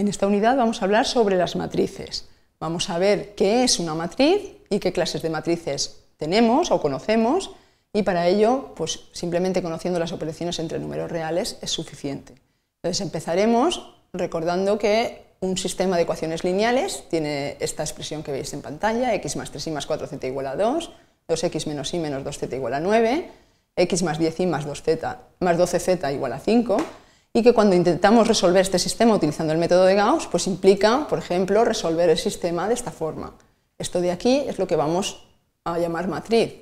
En esta unidad vamos a hablar sobre las matrices. Vamos a ver qué es una matriz y qué clases de matrices tenemos o conocemos y para ello, pues simplemente conociendo las operaciones entre números reales es suficiente. Entonces empezaremos recordando que un sistema de ecuaciones lineales tiene esta expresión que veis en pantalla, x más 3y más 4z igual a 2, 2x menos y menos 2z igual a 9, x más 10y más, 2 más 12z igual a 5, y que cuando intentamos resolver este sistema utilizando el método de Gauss, pues implica, por ejemplo, resolver el sistema de esta forma. Esto de aquí es lo que vamos a llamar matriz.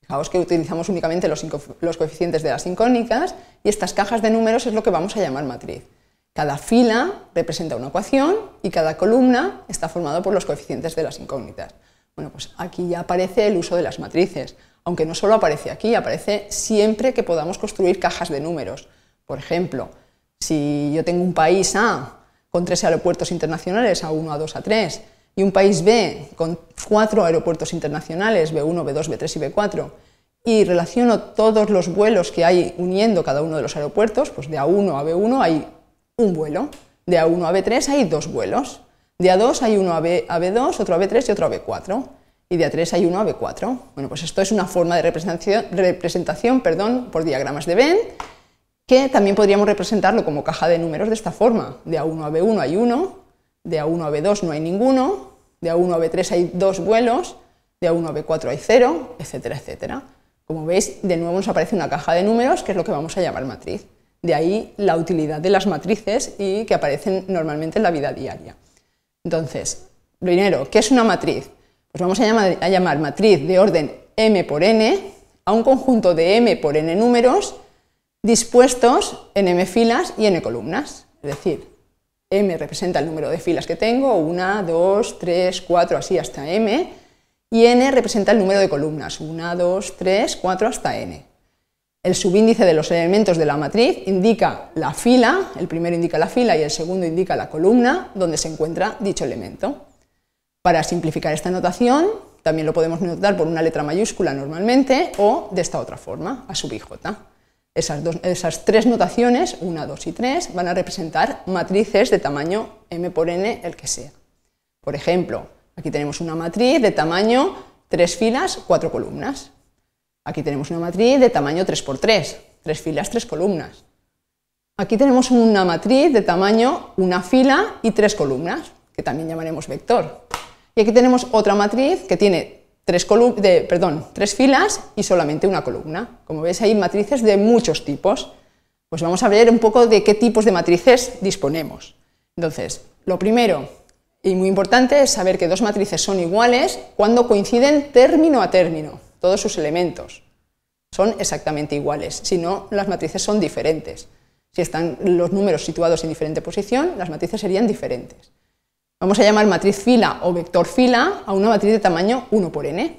Fijaos que utilizamos únicamente los, coeficientes de las incógnitas, y estas cajas de números es lo que vamos a llamar matriz. Cada fila representa una ecuación y cada columna está formada por los coeficientes de las incógnitas. Bueno, pues aquí ya aparece el uso de las matrices, aunque no solo aparece aquí, aparece siempre que podamos construir cajas de números. Por ejemplo, si yo tengo un país A con tres aeropuertos internacionales, A1, A2, A3, y un país B con cuatro aeropuertos internacionales, B1, B2, B3 y B4, y relaciono todos los vuelos que hay uniendo cada uno de los aeropuertos, pues de A1 a B1 hay un vuelo, de A1 a B3 hay dos vuelos, de A2 hay uno a, B, a 2 otro a B3 y otro a B4, y de A3 hay uno a B4. Bueno, pues esto es una forma de representación, representación perdón, por diagramas de Venn que también podríamos representarlo como caja de números de esta forma. De A1 a B1 hay 1, de A1 a B2 no hay ninguno, de A1 a B3 hay dos vuelos, de A1 a B4 hay 0, etcétera, etcétera. Como veis, de nuevo nos aparece una caja de números, que es lo que vamos a llamar matriz. De ahí la utilidad de las matrices y que aparecen normalmente en la vida diaria. Entonces, primero, ¿qué es una matriz? Pues vamos a a llamar matriz de orden m por n a un conjunto de m por n números dispuestos en m filas y n columnas. Es decir, m representa el número de filas que tengo, 1, 2, 3, 4, así hasta m, y n representa el número de columnas, 1, 2, 3, 4 hasta n. El subíndice de los elementos de la matriz indica la fila, el primero indica la fila y el segundo indica la columna donde se encuentra dicho elemento. Para simplificar esta notación, también lo podemos notar por una letra mayúscula normalmente o de esta otra forma, a sub esas, esas, tres notaciones, 1, 2 y 3, van a representar matrices de tamaño m por n, el que sea. Por ejemplo, aquí tenemos una matriz de tamaño 3 filas, 4 columnas. Aquí tenemos una matriz de tamaño 3 por 3, 3 filas, 3 columnas. Aquí tenemos una matriz de tamaño 1 fila y 3 columnas, que también llamaremos vector. Y aquí tenemos otra matriz que tiene tres, perdón, filas y solamente una columna. Como veis, hay matrices de muchos tipos. Pues vamos a ver un poco de qué tipos de matrices disponemos. Entonces, lo primero y muy importante es saber que dos matrices son iguales cuando coinciden término a término, todos sus elementos son exactamente iguales, si no, las matrices son diferentes. Si están los números situados en diferente posición, las matrices serían diferentes. Vamos a llamar matriz fila o vector fila a una matriz de tamaño 1 por n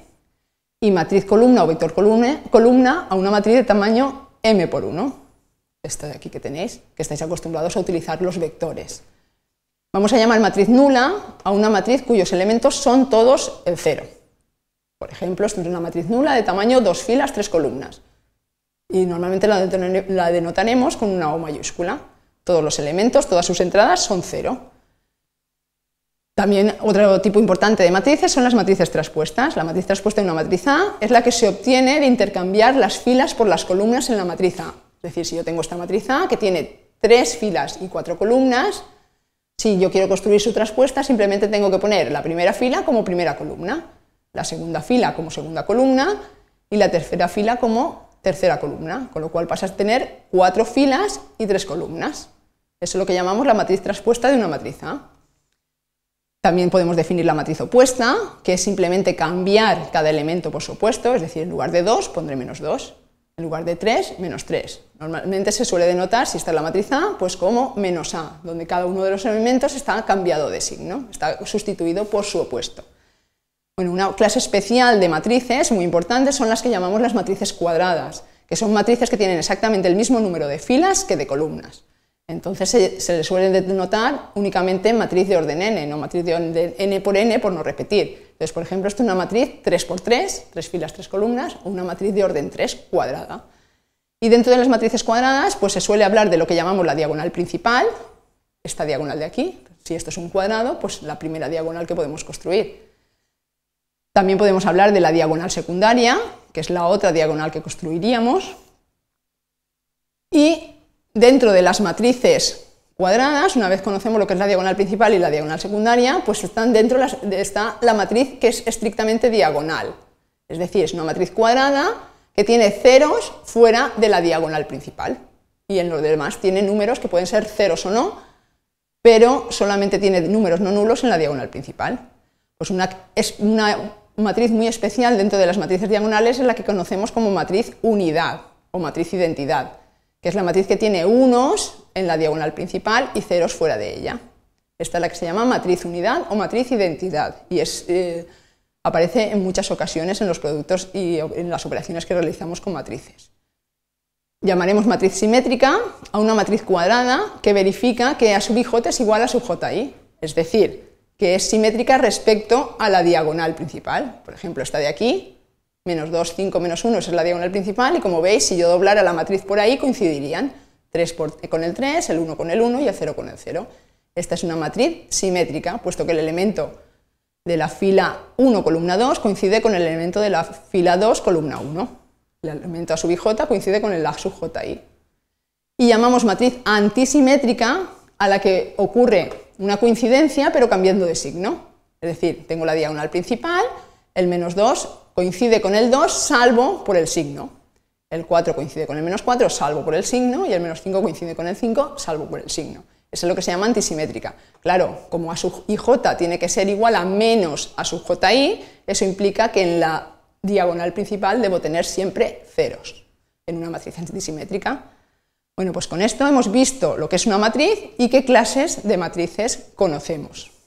y matriz columna o vector columna, a una matriz de tamaño m por 1. Esto de aquí que tenéis, que estáis acostumbrados a utilizar los vectores. Vamos a llamar matriz nula a una matriz cuyos elementos son todos el cero. Por ejemplo, esto es una matriz nula de tamaño dos filas, tres columnas. Y normalmente la denotaremos con una O mayúscula. Todos los elementos, todas sus entradas son cero. También otro tipo importante de matrices son las matrices traspuestas. La matriz traspuesta de una matriz A es la que se obtiene de intercambiar las filas por las columnas en la matriz Es decir, si yo tengo esta matriz A que tiene tres filas y cuatro columnas, si yo quiero construir su traspuesta simplemente tengo que poner la primera fila como primera columna, la segunda fila como segunda columna y la tercera fila como tercera columna, con lo cual pasas a tener cuatro filas y tres columnas. Eso es lo que llamamos la matriz traspuesta de una matriz A. También podemos definir la matriz opuesta, que es simplemente cambiar cada elemento por su opuesto, es decir, en lugar de 2 pondré menos 2, en lugar de 3, menos 3. Normalmente se suele denotar, si está en la matriz A, pues como menos A, donde cada uno de los elementos está cambiado de signo, está sustituido por su opuesto. Bueno, una clase especial de matrices muy importante son las que llamamos las matrices cuadradas, que son matrices que tienen exactamente el mismo número de filas que de columnas. Entonces se, le suele denotar únicamente matriz de orden n, no matriz de, orden n por n por no repetir. Entonces, por ejemplo, esto es una matriz 3 por 3, tres filas, tres columnas, o una matriz de orden 3 cuadrada. Y dentro de las matrices cuadradas, pues se suele hablar de lo que llamamos la diagonal principal, esta diagonal de aquí, si esto es un cuadrado, pues la primera diagonal que podemos construir. También podemos hablar de la diagonal secundaria, que es la otra diagonal que construiríamos. Y dentro de las matrices cuadradas, una vez conocemos lo que es la diagonal principal y la diagonal secundaria, pues están dentro está la matriz que es estrictamente diagonal. Es decir, es una matriz cuadrada que tiene ceros fuera de la diagonal principal. Y en los demás tiene números que pueden ser ceros o no, pero solamente tiene números no nulos en la diagonal principal. Pues es una matriz muy especial dentro de las matrices diagonales es la que conocemos como matriz unidad o matriz identidad que es la matriz que tiene unos en la diagonal principal y ceros fuera de ella. Esta es la que se llama matriz unidad o matriz identidad y eh, aparece en muchas ocasiones en los productos y en las operaciones que realizamos con matrices. Llamaremos matriz simétrica a una matriz cuadrada que verifica que a sub j es igual a sub ji, es decir, que es simétrica respecto a la diagonal principal. Por ejemplo, esta de aquí menos 2, 5, menos 1, es la diagonal principal, y como veis, si yo doblara la matriz por ahí, coincidirían 3 eh, con el 3, el 1 con el 1 y el 0 con el 0. Esta es una matriz simétrica, puesto que el elemento de la fila 1, columna 2, coincide con el elemento de la fila 2, columna 1. El elemento A sub j coincide con el A sub ji. Y llamamos matriz antisimétrica a la que ocurre una coincidencia, pero cambiando de signo. Es decir, tengo la diagonal principal, el menos 2 coincide con el 2 salvo por el signo. El 4 coincide con el menos 4 salvo por el signo y el menos 5 coincide con el 5 salvo por el signo. Eso es lo que se llama antisimétrica. Claro, como a sub j tiene que ser igual a menos a sub ji, eso implica que en la diagonal principal debo tener siempre ceros en una matriz antisimétrica. Bueno, pues con esto hemos visto lo que es una matriz y qué clases de matrices conocemos.